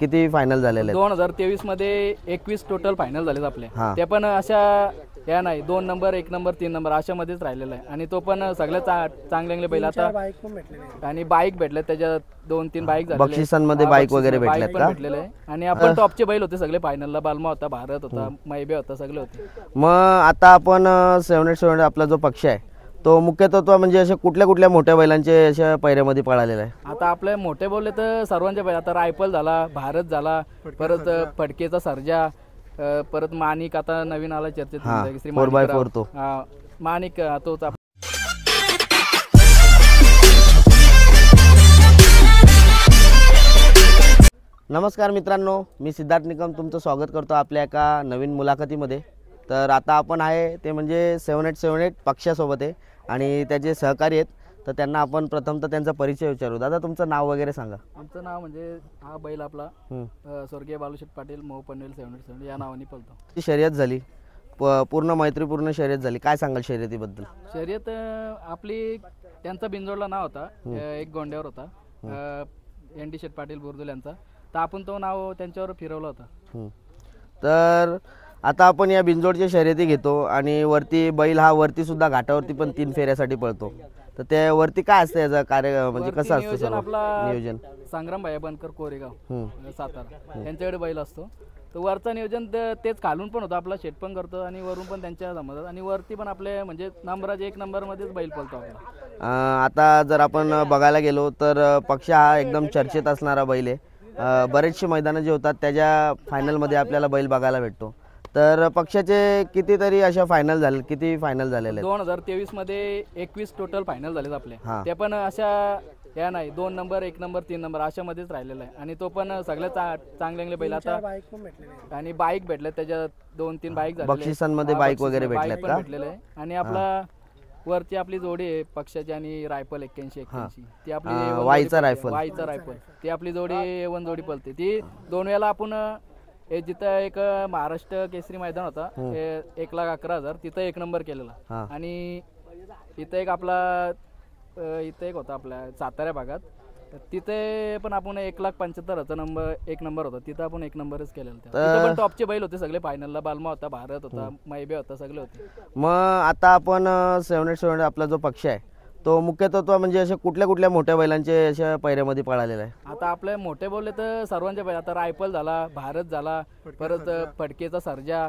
किती फायनल झालेले दोन हजार तेवीस मध्ये एकवीस टोटल फायनल झाले आपले ते पण अशा या नाही दोन नंबर एक नंबर तीन नंबर अशा मध्येच राहिलेला आहे आणि तो पण सगळ्या चांगले चांगले बैल आता आणि बाईक भेटले त्याच्यात दोन तीन बाईक बक्षिसांमध्ये बाईक वगैरे भेटले भेटलेले आणि आपण टॉपचे बैल होते सगळे फायनलला बालमा होता भारत होता हो. मैबे होता सगळे होते मग आता आपण सेव्हन सेव्हन आपला जो पक्ष आहे तो मुख्यत्व म्हणजे असे कुठल्या कुठल्या मोठ्या बैलांचे अशा पायऱ्यामध्ये पळालेला आहे आता आपले मोठे बोलले तर सर्वांचे बैल आता रायफल झाला भारत झाला परत फडकेचा सर्जा परत माणिक आता नवीन आला चर्चेत म्हणजे तो. माणिक तोच नमस्कार मित्रांनो मी सिद्धार्थ निकम तुमचं स्वागत करतो आपल्या एका नवीन मुलाखतीमध्ये तर आता आपण आहे ते म्हणजे सेवन एट सेवन एट पक्षासोबत आहे आणि त्याचे सहकारी आहेत तर त्यांना आपण प्रथम तर त्यांचा परिचय विचारू दादा तुमचं नाव वगैरे सांगा आमचं नाव म्हणजे हा बैल आपला स्वर्गीय पाटील मोह पनवेल सेवन सेवन या नावाने पळतो ती शर्यत झाली पूर्ण मैत्रीपूर्ण शर्यत झाली काय सांगाल शर्यतीबद्दल शर्यत आपली त्यांचा बिंजोडला नाव होता एक गोंड्यावर होता एन डी शेठ पाटील बुर्दुल यांचा तर आपण तो नाव त्यांच्यावर फिरवला होता तर आता आपण या बिंजोडच्या शर्यती घेतो आणि वरती बैल हा वरती सुद्धा घाटावरती पण तीन फेऱ्यासाठी पळतो तर त्या वरती काय असतं याचा कार्य म्हणजे कसं असतं सर आपला- नियोजन संग्राम भाई बनकर कोरेगाव सातारा त्यांच्याकडे बैल असतो तर वरचं नियोजन तेच खालून पण होतं आपला शेट पण करतो आणि वरून पण त्यांच्या समजतात आणि वरती पण आपले म्हणजे नंबराचे एक नंबरमध्येच बैल पळतो आपला आता जर आपण बघायला गेलो तर पक्ष हा एकदम चर्चेत असणारा बैल आहे बरेचसे मैदानं जे होतात त्याच्या फायनलमध्ये आपल्याला बैल बघायला भेटतो तर पक्षाचे कितीतरी अशा फायनल झाले किती फायनल झालेले दोन हजार तेवीस मध्ये एकवीस टोटल फायनल झालेत आपले ते पण अशा या नाही दोन नंबर एक नंबर तीन नंबर अशा मध्येच राहिलेला आहे आणि तो पण सगळ्या चांगले चांगले बैल आता आणि बाईक भेटले त्याच्यात दोन तीन बाईक बक्षिसांमध्ये बाईक वगैरे भेटल्यात भेटलेलं आहे आणि आपला वरची आपली जोडी आहे पक्षाची आणि रायफल एक्क्याऐंशी एक्क्याऐंशी ती आपली वाईचा रायफल. वाईचा रायफल ती आपली जोडी वन जोडी पलते ती दोन वेळेला आपण हे जिथं एक महाराष्ट्र केसरी मैदान होता हे एक लाख अकरा हजार तिथं एक नंबर केलेला आणि इथं एक आपला इथं एक होता आपल्या सातारा भागात तिथे पण आपण एक लाख पंच्याहत्तर हजार नंबर एक नंबर होता तिथं आपण एक नंबरच केलेला पण टॉपचे बैल होते सगळे फायनलला बालमा होता भारत होता मैबे होता सगळे होते मग आता आपण सेव्हन एट सेव्हन आपला जो पक्ष आहे तो मुख्यत्व म्हणजे असे कुठल्या कुठल्या मोठ्या बैलांचे अशा पायऱ्यामध्ये पळालेला आहे आता आपले मोठे बोलले तर सर्वांचे बैल आता रायफल झाला भारत झाला परत फटकेचा सर्जा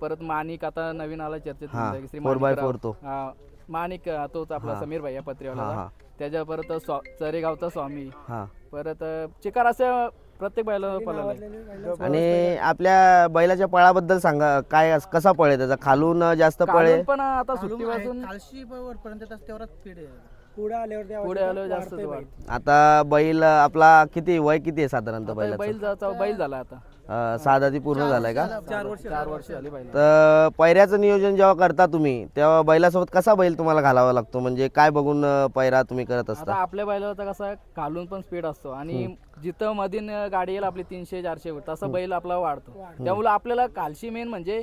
परत माणिक आता नवीन आला चर्चेत हा, म्हणजे तो. हा, तोच आपला समीर भाई या पत्रेवाला त्याच्या परत चरेगावचा स्वामी परत चिकार असं प्रत्येक आणि आपल्या बैलाच्या पळाबद्दल सांगा काय कसा पळेल त्याचा खालून जास्त पळ पण आता सुट्टी आता बैल आपला किती वय किती आहे साधारणतः बैल बैल झाला आता सात आधी पूर्ण झालाय का चार वर्ष चार वर्ष तर पैऱ्याचं नियोजन जेव्हा करता तुम्ही तेव्हा बैलासोबत कसा बैल तुम्हाला घालावा लागतो म्हणजे काय बघून पैरा तुम्ही करत असता आपल्या बैला कसा घालून पण स्पीड असतो आणि जिथं मधीन गाडी येईल आपली तीनशे चारशे तसा बैल आपला वाढतो त्यामुळे आपल्याला कालशी मेन म्हणजे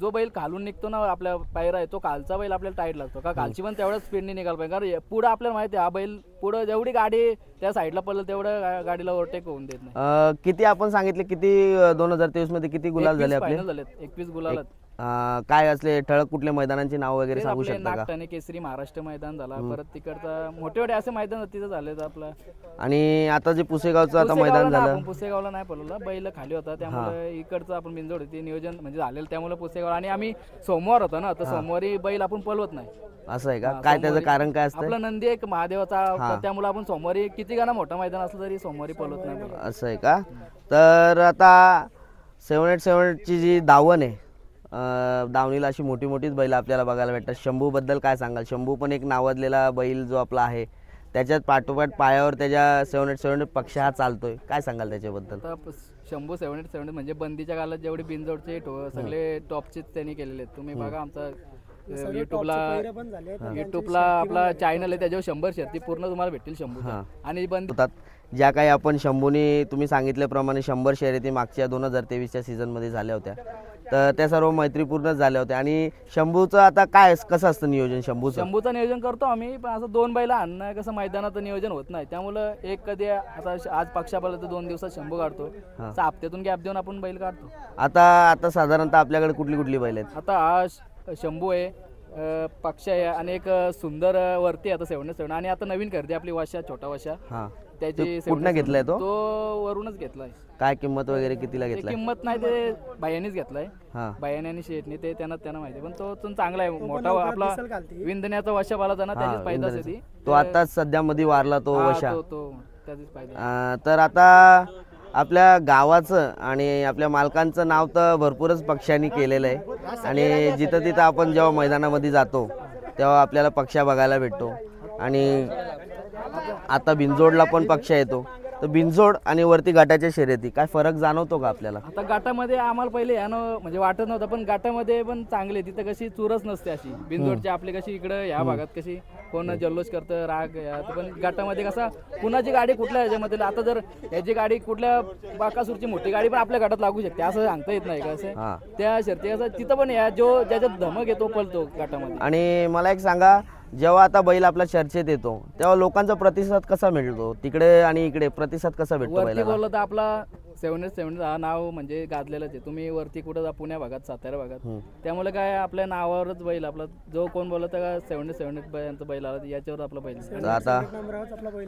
जो बैल खालून निघतो ना आपल्या पायरा तो खालचा बैल आपल्याला टाईट लागतो का हो. खालची पण तेवढ्या स्पीडने निघाला पाहिजे कारण पुढं आपल्याला माहिती आहे हा बैल पुढं जेवढी गाडी त्या साईडला पडलं तेवढं गाडीला ओव्हरटेक होऊन देत नाही किती आपण सांगितले किती दोन हजार तेवीस मध्ये किती गुलाल झाले आपले झालेत एकवीस गुलाल काय असले ठळक कुठल्या मैदानांची नाव वगैरे सांगू शकता का केसरी महाराष्ट्र मैदान झाला परत तिकडचा मोठे मोठे असे मैदान तिथं झाले आपलं आणि आता जे पुसेगावचं आता मैदान झालं पुसेगावला नाही पडलेला बैल खाली होता त्यामुळे इकडचं आपण बिंजोड होती नियोजन म्हणजे झालेलं त्यामुळे पुसेगाव आणि आम्ही सोमवार होतो ना तर सोमवारी बैल आपण पळवत नाही असं आहे का काय त्याचं कारण काय असतं आपला नंदी एक महादेवाचा त्यामुळे आपण सोमवारी किती गाणं मोठं मैदान असलं तरी सोमवारी पळवत नाही असं आहे का तर आता सेव्हन एट सेवन ची जी धावन आहे दावणीला अशी मोठी मोठीच बैल आपल्याला बघायला भेटतात शंभूबद्दल काय सांगाल शंभू पण एक नावाजलेला बैल जो आपला आहे त्याच्यात पाठोपाठ पायावर त्याच्या सेव्हन एट सेव्हन एट पक्ष हा चालतोय काय सांगाल त्याच्याबद्दल Shambhu seven eight seven eight म्हणजे बंदीच्या काळात जेवढे बिनजोडचे सगळे टॉपचे त्यांनी केलेले तुम्ही बघा आमचा युट्यूबला युट्यूबला आपला चॅनल आहे त्याच्यावर शंभर ती पूर्ण तुम्हाला भेटतील शंभू आणि बंद होतात ज्या काही आपण शंभूने तुम्ही सांगितल्याप्रमाणे शंभर शर्यती मागच्या दोन हजार तेवीसच्या सीझनमध्ये झाल्या होत्या तर त्या सर्व मैत्रीपूर्ण झाल्या होत्या आणि शंभूचं आता काय कसं असतं नियोजन शंभूचं शंभूचं नियोजन करतो आम्ही पण असं दोन बैला आणणं कसं मैदानाचं नियोजन होत नाही त्यामुळं एक कधी आता आज पक्षापर्यंत दोन दिवसात शंभू काढतो हप्त्यातून गॅप देऊन आपण बैल काढतो आता आता साधारणतः आपल्याकडे कुठली कुठली बैल आहेत आता हा शंभू आहे पक्ष आहे आणि एक सुंदर वरती आता सेवन सेवन आणि आता नवीन करते आपली वाशा छोटा वाशा कुठनं घेतलाय तो वरूनच घेतलाय काय किंमत वगैरे कितीला घेतला घेतलाय किंमत नाही ते बायानीच घेतलाय बायाने आणि शेटने ते त्यांना त्यांना माहिती पण तो चांगला आहे मोठा आपला विंदण्याचा वशाबाला जाणार त्याचीच तो आता सध्या मध्ये वारला तो वशा तो त्याचीच तर आता आपल्या गावाचं आणि आपल्या मालकांचं नाव तर भरपूरच पक्षांनी केलेलं आहे आणि जिथं तिथं आपण जेव्हा मैदानामध्ये जातो तेव्हा आपल्याला पक्षा बघायला भेटतो आणि आता बिंजोडला पण पक्ष येतो तर बिंजोड आणि वरती गाटाच्या शर्यती काय फरक जाणवतो का आपल्याला आता गाटामध्ये आम्हाला पहिले यानं म्हणजे वाटत नव्हतं पण गाटामध्ये पण चांगले तिथं कशी चुरच नसते अशी बिंजोडची आपली कशी इकडं या भागात कशी कोण जल्लोष करतं राग पण गाटामध्ये कसा कुणाची गाडी कुठल्या ह्याच्यामध्ये आता जर याची गाडी कुठल्या बाकासूरची मोठी गाडी पण आपल्या गाटात लागू शकते असं सांगता येत नाही का असं त्या शर्ती असं तिथं पण या जो ज्याच्यात धमक येतो पलतो गाटामध्ये आणि मला एक सांगा जेव्हा आता बैल आपल्या चर्चेत येतो तेव्हा लोकांचा प्रतिसाद कसा मिळतो तिकडे आणि इकडे प्रतिसाद कसा भेटतो आपला सेव्हन एट सेव्हन हा नाव म्हणजे गाजलेलंच आहे तुम्ही वरती कुठं जा पुण्या भागात सातारा भागात त्यामुळे काय आपल्या नावावरच बैल आपला जो कोण बोलत तर सेव्हन एट सेव्हन एट बैल आला याच्यावर आपला बैल आता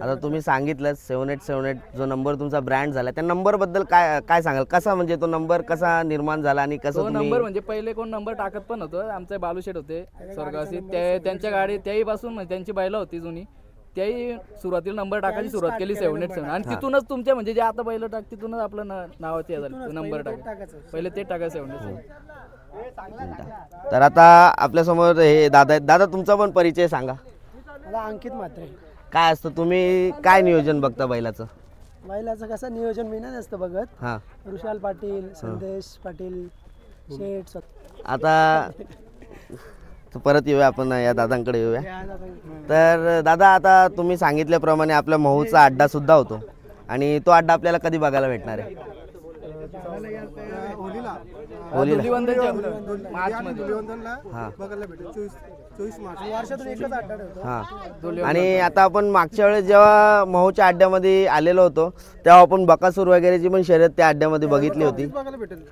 आता तुम्ही सांगितलं सेव्हन एट सेव्हन एट जो नंबर तुमचा ब्रँड झाला त्या नंबर बद्दल काय काय सांगाल कसा म्हणजे तो नंबर कसा निर्माण झाला आणि कसं नंबर म्हणजे पहिले कोण नंबर टाकत पण होतो आमचे बालूशेठ होते स्वर्गासी त्यांच्या गाडी त्याही पासून म्हणजे त्यांची बैला होती जुनी त्याही सुरुवातीला नंबर टाकायची सुरुवात केली सेव्हन एट सेव्हन आणि तिथूनच तुमचे म्हणजे जे आता पहिलं टाक तिथूनच आपलं नावाचे झालं नंबर टाक पहिले ते टाका सेव्हन एट सेव्हन तर आता आपल्यासमोर हे दादा दादा तुमचा पण परिचय सांगा मला अंकित मात्र काय असतं तुम्ही काय नियोजन बघता बैलाचं बैलाचं कसं नियोजन मी नाही असतं बघत हां ऋषाल पाटील संदेश पाटील शेठ आता तर परत येऊया आपण या दादांकडे येऊया तर दादा आता तुम्ही सांगितल्याप्रमाणे आपल्या महूचा अड्डा सुद्धा होतो आणि तो अड्डा आपल्याला कधी बघायला भेटणार आहे होलीला हा म्हणजे आणि आता आपण मागच्या वेळेस जेव्हा महोच्या अड्ड्यामध्ये आलेलो होतो तेव्हा आपण बकासूर वगैरेची पण शर्यत त्या अड्ड्यामध्ये बघितली होती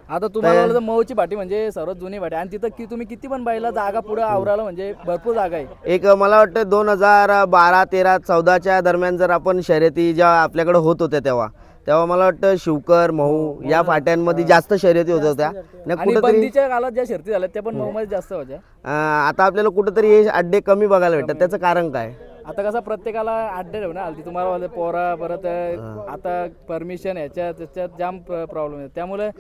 आता तुम्हाला महोची भाटी म्हणजे सर्वात जुनी भाटी आणि तिथं की तुम्ही किती पण बाईला जागा पुढे आवराला म्हणजे भरपूर जागा आहे एक मला वाटतं दोन हजार बारा तेरा चौदाच्या दरम्यान जर आपण शर्यती जेव्हा आपल्याकडे होत होत्या तेव्हा तेव्हा मला वाटतं शिवकर महू हो, हो, या हो. फाट्यांमध्ये जास्त शर्यती होत होत्या आणि काळात ज्या शर्ती झाल्या त्या पण मध्ये जास्त होत्या आता आपल्याला कुठेतरी हे अड्डे कमी बघायला भेटतात त्याचं कारण काय आता कसं प्रत्येकाला अड्डे ना आलती तुम्हाला पोरा परत आता परमिशन ह्याच्यात त्याच्यात जाम प्रॉब्लेम आहे त्यामुळे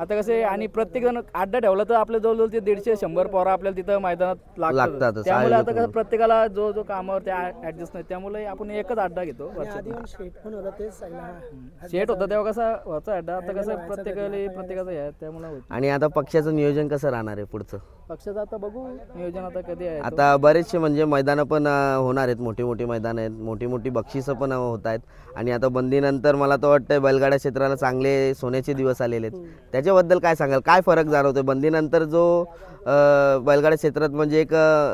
आता कसे आणि प्रत्येक जण अड्डा ठेवला तर आपल्या जवळजवळ ते दीडशे शंभर पोरा आपल्याला तिथं मैदानात लागतात त्यामुळे आता कसं प्रत्येकाला जो जो कामावर ते ऍडजस्ट नाही त्यामुळे आपण एकच अड्डा घेतो आधी शेट होता तेव्हा कसा व्हायचा अड्डा आता कसं प्रत्येकाला प्रत्येकाचा आहे त्यामुळे आणि आता पक्षाचं नियोजन कसं राहणार आहे पुढचं आता बघू नियोजन आता कधी आहे आता बरेचसे म्हणजे मैदानं पण होणार आहेत मोठी मोठी मैदानं आहेत मोठी मोठी बक्षिसं पण होत आहेत आणि आता बंदीनंतर मला तर वाटतंय बैलगाडा क्षेत्राला चांगले सोन्याचे दिवस आलेले आहेत त्याच्याबद्दल काय सांगाल काय फरक जाणवतो बंदीनंतर जो बैलगाड्या बैलगाडा क्षेत्रात म्हणजे एक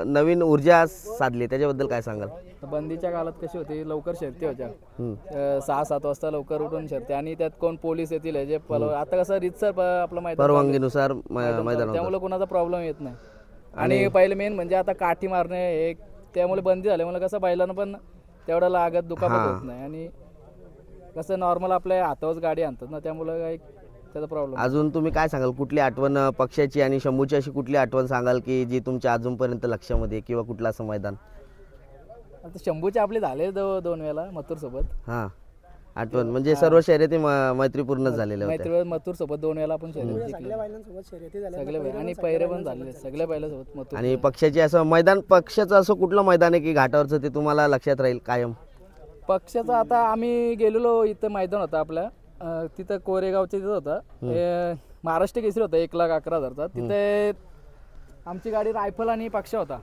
नवीन ऊर्जा साधली त्याच्याबद्दल काय सांगाल बंदीच्या काळात कशी होती लवकर शर्ती होत्या सहा सात वाजता लवकर उठून शर्ती आणि त्यात कोण पोलीस येतील जे आता कसं रितसर आपलं परवानगीनुसार मैदान त्यामुळे कोणाचा प्रॉब्लेम येत नाही आणि पहिले मेन म्हणजे आता काठी मारणे एक त्यामुळे बंदी झाल्यामुळे कसं बैलांना पण तेवढं लागत दुखापत होत नाही आणि कसं नॉर्मल आपल्या हातावरच गाडी आणतात ना त्यामुळे काही त्याचा प्रॉब्लेम अजून तुम्ही काय सांगाल कुठली आठवण पक्षाची आणि शंभूची अशी कुठली आठवण सांगाल की जी तुमच्या अजूनपर्यंत लक्षामध्ये किंवा कुठला असं मैदान आता शंभूचे आपले झाले दोन वेळेला मथुर सोबत हा आठवण हो. म्हणजे सर्व शर्यती मैत्रीपूर्ण झालेले मैत्री सोबत दोन वेळेला आपण आणि पण झाले सगळ्या आणि पक्षाची असं मैदान पक्षाचं असं कुठलं मैदान आहे की घाटावरचं ते तुम्हाला लक्षात राहील कायम पक्षाचं आता आम्ही गेलेलो इथं मैदान होतं आपल्या तिथं कोरेगावच्या तिथं होतं महाराष्ट्र केसरी होतं एक लाख अकरा हजारचा तिथे आमची गाडी रायफल आणि पक्ष होता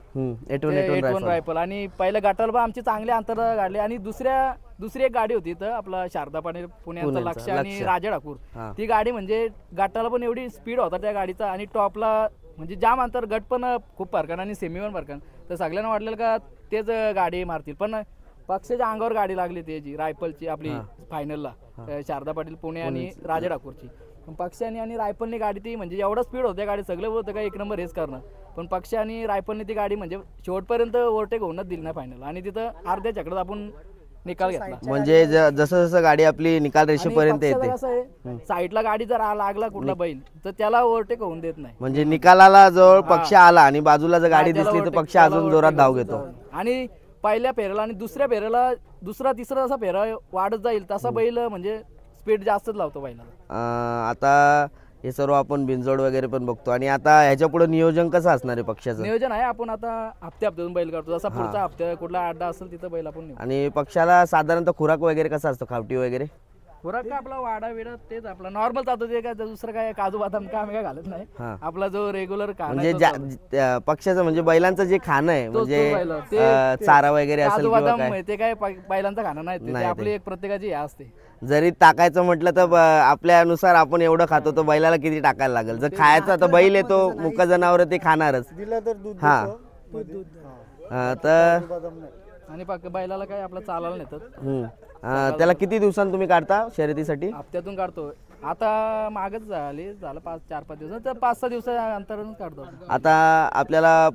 रायफल आणि पहिल्या गाठल पण आमची चांगले अंतर गाडले आणि दुसऱ्या दुसरी एक गाडी होती तर आपला शारदा पाटील पुण्याचं लक्ष आणि राजा ठाकूर ती गाडी म्हणजे गाठाला पण एवढी स्पीड होता त्या गाडीचा आणि टॉपला म्हणजे जाम अंतर गट पण खूप फरकन आणि सेमी पण फरकन तर सगळ्यांना वाटलेलं का तेच गाडी मारतील पण पक्षाच्या अंगावर गाडी लागली त्याची रायफलची आपली फायनलला शारदा पाटील पुणे आणि राजा ठाकूरची पण पक्षाने आणि रायफलने गाडी ती म्हणजे एवढा स्पीड होत्या गाडी सगळं होतं का एक नंबर रेस करणं पण पक्ष आणि रायफलने ती गाडी म्हणजे शेवटपर्यंत ओव्हरटेक होऊनच दिली नाही फायनल आणि तिथं अर्ध्या चक्रात आपण निकाल घेतला म्हणजे, म्हणजे जसं जसं गाडी आपली निकाल रेषेपर्यंत पर्यंत येते साईडला गाडी जर आ- लागला कुठला बैल तर त्याला ओव्हरटेक होऊन देत नाही म्हणजे निकालाला जवळ पक्ष आला आणि बाजूला जर गाडी दिसली तर पक्ष अजून जोरात धाव घेतो आणि पहिल्या फेऱ्याला आणि दुसऱ्या फेरेला दुसरा तिसरा जसा फेरा वाढत जाईल तसा बैल म्हणजे स्पीड जास्तच लावतो बैलाला आता हे सर्व आपण बिनजोड वगैरे पण बघतो आणि आता ह्याच्या पुढे नियोजन कसं असणार आहे पक्षाचं नियोजन आहे आपण आता हप्ते हप्त्यातून बैल काढतो जसा पुढचा हप्ता कुठला अड्डा असेल तिथं बैल आपण आणि पक्षाला साधारणतः खुराक वगैरे कसा असतो खावटी वगैरे खुराक का आपला वाडा विडा तेच आपला नॉर्मल चालतो ते काय दुसरं काय काजू बदाम काय आम्ही काय घालत नाही आपला जो रेग्युलर खाणं म्हणजे पक्षाचं म्हणजे बैलांचं जे खाणं आहे म्हणजे चारा वगैरे असेल बदाम ते काय बैलांचं खाणं नाही आपली एक प्रत्येकाची हे असते जरी टाकायचं म्हटलं तर आपल्यानुसार आपण एवढं खातो तर बैलाला किती टाकायला लागेल जर खायचं तर बैल येतो मुका जनावर ते खाणारच दिला तर हा. तर आणि बैलाला काय आपलं चालायला नेतात त्याला किती दिवसांनी तुम्ही काढता शर्यतीसाठी हप्त्यातून काढतो आता मागच झाली झालं पाच चार पाच दिवस तर पाच सहा दिवसाच्या काढतो आता आपल्याला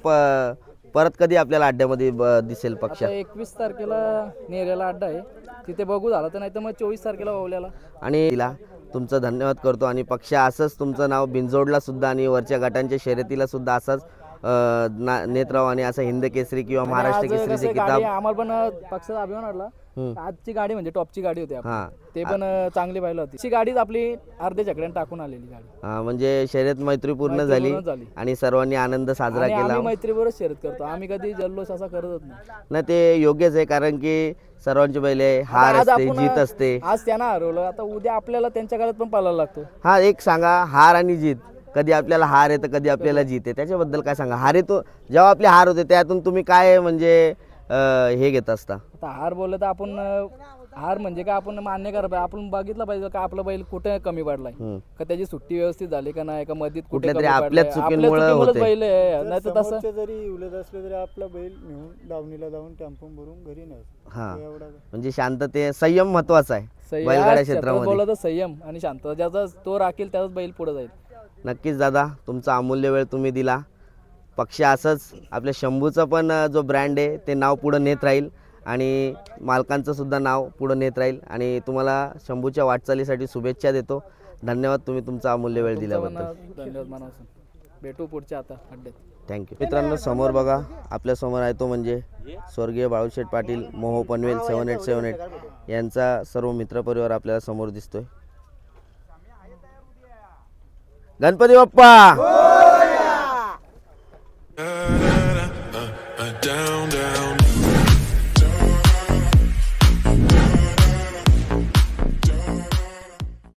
परत कधी आपल्याला अड्ड्यामध्ये दिसेल पक्ष एकवीस तारखेला नेरेला अड्डा आहे तिथे बघू झालं तर नाही तर मग चोवीस तारखेला ओवल्याला आणि तिला तुमचं धन्यवाद करतो आणि पक्ष असंच तुमचं नाव बिंजोडला सुद्धा आणि वरच्या गटांच्या शर्यतीला सुद्धा असंच नेत्राव आणि असं हिंद केसरी किंवा महाराष्ट्र केसरी आम्हाला पण पक्षाचा अभिमान वाटला आजची गाडी म्हणजे टॉपची गाडी होती हा ते पण चांगली पाहिलं होती गाडीच आपली अर्ध्या टाकून आलेली गाडी म्हणजे शर्यत मैत्री पूर्ण झाली आणि सर्वांनी आनंद साजरा केला आम्ही शर्यत करतो आम्ही कधी जल्लोष असा करतच नाही ना ते योग्यच आहे कारण की सर्वांचे पहिले हार असते जीत असते आज त्यांना हरवलं आता उद्या आपल्याला त्यांच्या काळात पण पाहायला लागतो हा एक सांगा हार आणि जीत कधी आपल्याला हार येतं कधी आपल्याला जीत आहे त्याच्याबद्दल काय सांगा हार येतो जेव्हा आपले हार होते त्यातून तुम्ही काय म्हणजे हे घेत असता हार बोलले तर आपण हार म्हणजे काय आपण मान्य करा पाहिजे आपण बघितलं पाहिजे का आपलं बैल कुठे कमी पडलाय का त्याची सुट्टी व्यवस्थित झाली का नाही का मधीत कुठे तरी आपल्या चुकीमुळे बैल आहे तसं जरी असले तरी आपलं बैल नेऊन दावणीला जाऊन टॅम्पून भरून घरी नाही म्हणजे शांतते संयम महत्वाचा आहे बैलगाड्या क्षेत्रामध्ये बोलत संयम आणि शांतता ज्याचा तो राखेल त्याचाच बैल पुढे जाईल नक्कीच दादा तुमचा अमूल्य वेळ तुम्ही दिला पक्ष असंच आपल्या शंभूचं पण जो ब्रँड आहे ते नाव पुढं नेत राहील आणि मालकांचं सुद्धा नाव पुढं नेत राहील आणि तुम्हाला शंभूच्या वाटचालीसाठी शुभेच्छा देतो धन्यवाद तुम्ही तुमचा अमूल्य वेळ दिल्याबद्दल भेटू पुढच्या आता थँक्यू मित्रांनो समोर बघा समोर आहे तो म्हणजे स्वर्गीय Balusheth Patil Moho Panvel seven eight seven eight यांचा सर्व मित्रपरिवार आपल्याला समोर दिसतोय गणपती बाप्पा